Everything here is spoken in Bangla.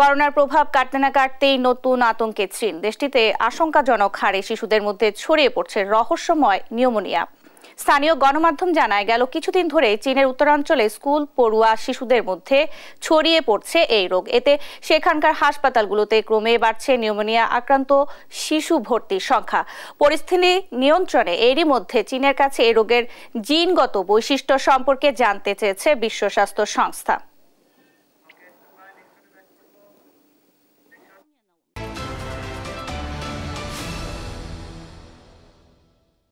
করোনার প্রভাব কাটতে না কাটতেই নতুন আতঙ্কে চীন দেশটিতে আশঙ্কাজনক হারে শিশুদের মধ্যে ছড়িয়ে পড়ছে রহস্যময় নিউমোনিয়া স্থানীয় গণমাধ্যম জানায় গেল কিছুদিন ধরে চীনের উত্তরাঞ্চলে স্কুল পড়ুয়া শিশুদের মধ্যে ছড়িয়ে পড়ছে এই রোগ এতে সেখানকার হাসপাতালগুলোতে ক্রমে বাড়ছে নিউমোনিয়া আক্রান্ত শিশু ভর্তির সংখ্যা পরিস্থিতি নিয়ন্ত্রণে এরই মধ্যে চীনের কাছে এই রোগের জিনগত বৈশিষ্ট্য সম্পর্কে জানতে চেয়েছে বিশ্ব স্বাস্থ্য সংস্থা